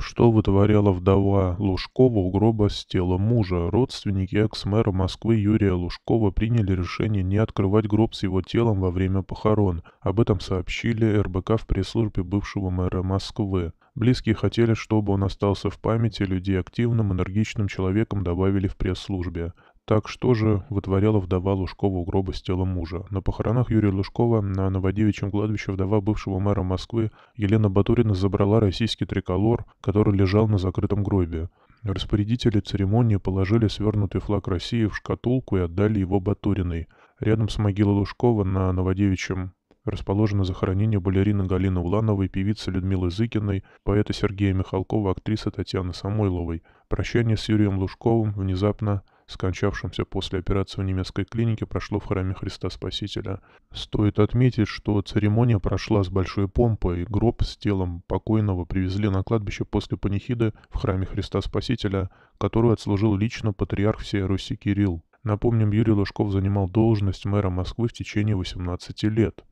Что вытворяла вдова Лужкова у гроба с телом мужа? Родственники экс-мэра Москвы Юрия Лужкова приняли решение не открывать гроб с его телом во время похорон. Об этом сообщили РБК в пресс-службе бывшего мэра Москвы. Близкие хотели, чтобы он остался в памяти людей активным, энергичным человеком, добавили в пресс-службе. Так что же вытворяла вдова Лужкова у гроба с тела мужа? На похоронах Юрия Лужкова на Новодевичьем кладбище вдова бывшего мэра Москвы Елена Батурина забрала российский триколор, который лежал на закрытом гробе. Распорядители церемонии положили свернутый флаг России в шкатулку и отдали его Батуриной. Рядом с могилой Лужкова на Новодевичьем расположено захоронение балерины Галины Улановой, певицы Людмилы Зыкиной, поэта Сергея Михалкова, актрисы Татьяны Самойловой. Прощание с Юрием Лужковым внезапно скончавшимся после операции в немецкой клинике, прошло в храме Христа Спасителя. Стоит отметить, что церемония прошла с большой помпой. Гроб с телом покойного привезли на кладбище после панихиды в храме Христа Спасителя, которую отслужил лично патриарх всей Руси Кирилл. Напомним, Юрий Лужков занимал должность мэра Москвы в течение 18 лет.